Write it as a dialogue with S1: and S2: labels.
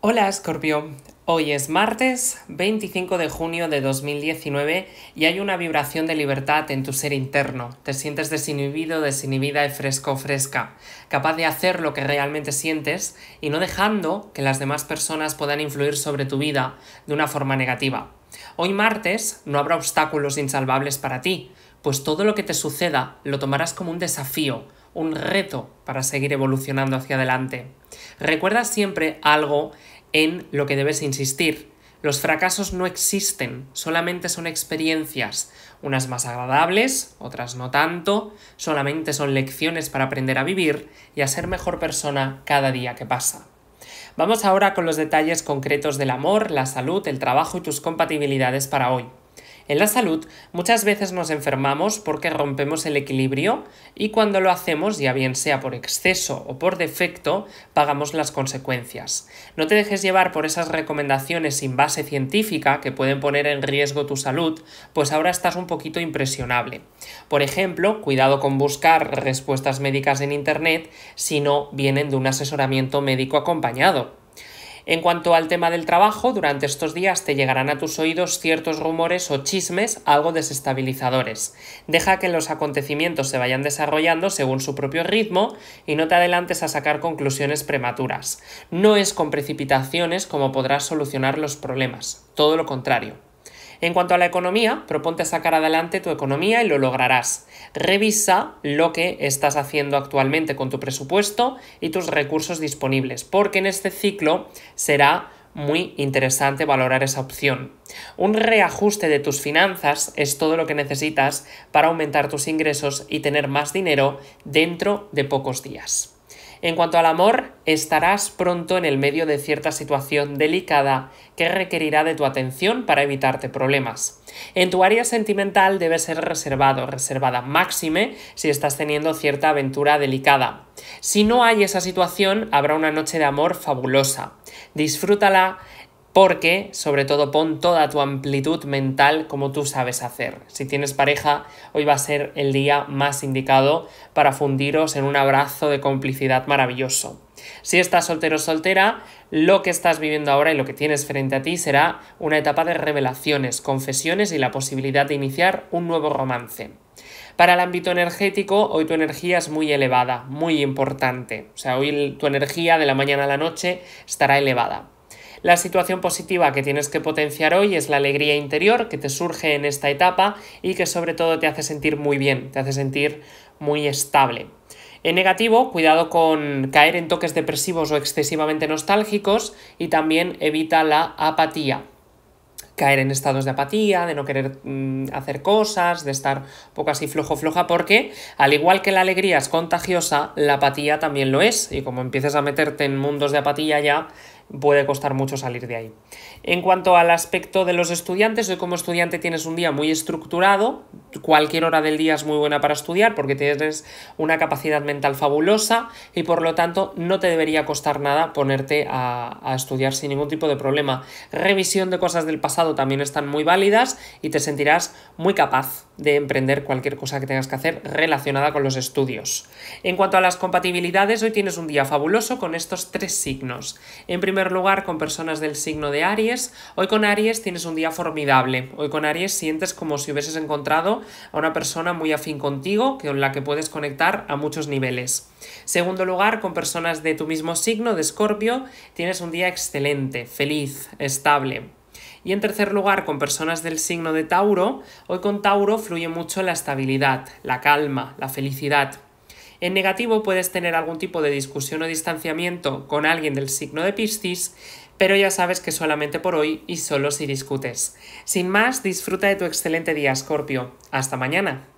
S1: Hola Escorpio, hoy es martes 25 de junio de 2019 y hay una vibración de libertad en tu ser interno. Te sientes desinhibido, desinhibida y fresco fresca, capaz de hacer lo que realmente sientes y no dejando que las demás personas puedan influir sobre tu vida de una forma negativa. Hoy martes no habrá obstáculos insalvables para ti, pues todo lo que te suceda lo tomarás como un desafío, un reto para seguir evolucionando hacia adelante. Recuerda siempre algo en lo que debes insistir. Los fracasos no existen, solamente son experiencias, unas más agradables, otras no tanto, solamente son lecciones para aprender a vivir y a ser mejor persona cada día que pasa. Vamos ahora con los detalles concretos del amor, la salud, el trabajo y tus compatibilidades para hoy. En la salud muchas veces nos enfermamos porque rompemos el equilibrio y cuando lo hacemos, ya bien sea por exceso o por defecto, pagamos las consecuencias. No te dejes llevar por esas recomendaciones sin base científica que pueden poner en riesgo tu salud, pues ahora estás un poquito impresionable. Por ejemplo, cuidado con buscar respuestas médicas en Internet si no vienen de un asesoramiento médico acompañado. En cuanto al tema del trabajo, durante estos días te llegarán a tus oídos ciertos rumores o chismes algo desestabilizadores. Deja que los acontecimientos se vayan desarrollando según su propio ritmo y no te adelantes a sacar conclusiones prematuras. No es con precipitaciones como podrás solucionar los problemas, todo lo contrario. En cuanto a la economía, proponte sacar adelante tu economía y lo lograrás. Revisa lo que estás haciendo actualmente con tu presupuesto y tus recursos disponibles, porque en este ciclo será muy interesante valorar esa opción. Un reajuste de tus finanzas es todo lo que necesitas para aumentar tus ingresos y tener más dinero dentro de pocos días. En cuanto al amor, estarás pronto en el medio de cierta situación delicada que requerirá de tu atención para evitarte problemas. En tu área sentimental debe ser reservado, reservada máxime si estás teniendo cierta aventura delicada. Si no hay esa situación, habrá una noche de amor fabulosa. Disfrútala porque sobre todo pon toda tu amplitud mental como tú sabes hacer. Si tienes pareja, hoy va a ser el día más indicado para fundiros en un abrazo de complicidad maravilloso. Si estás soltero o soltera, lo que estás viviendo ahora y lo que tienes frente a ti será una etapa de revelaciones, confesiones y la posibilidad de iniciar un nuevo romance. Para el ámbito energético, hoy tu energía es muy elevada, muy importante. O sea, hoy tu energía de la mañana a la noche estará elevada. La situación positiva que tienes que potenciar hoy es la alegría interior que te surge en esta etapa y que sobre todo te hace sentir muy bien, te hace sentir muy estable. En negativo, cuidado con caer en toques depresivos o excesivamente nostálgicos y también evita la apatía caer en estados de apatía, de no querer mm, hacer cosas, de estar un poco así flojo floja, porque al igual que la alegría es contagiosa, la apatía también lo es. Y como empiezas a meterte en mundos de apatía ya, puede costar mucho salir de ahí. En cuanto al aspecto de los estudiantes, hoy como estudiante tienes un día muy estructurado, cualquier hora del día es muy buena para estudiar porque tienes una capacidad mental fabulosa y por lo tanto no te debería costar nada ponerte a, a estudiar sin ningún tipo de problema. Revisión de cosas del pasado también están muy válidas y te sentirás muy capaz de emprender cualquier cosa que tengas que hacer relacionada con los estudios. En cuanto a las compatibilidades, hoy tienes un día fabuloso con estos tres signos. En primer primer lugar con personas del signo de Aries. Hoy con Aries tienes un día formidable. Hoy con Aries sientes como si hubieses encontrado a una persona muy afín contigo, con la que puedes conectar a muchos niveles. Segundo lugar, con personas de tu mismo signo, de Escorpio, tienes un día excelente, feliz, estable. Y en tercer lugar, con personas del signo de Tauro, hoy con Tauro fluye mucho la estabilidad, la calma, la felicidad. En negativo puedes tener algún tipo de discusión o distanciamiento con alguien del signo de Piscis, pero ya sabes que solamente por hoy y solo si discutes. Sin más, disfruta de tu excelente día, Scorpio. Hasta mañana.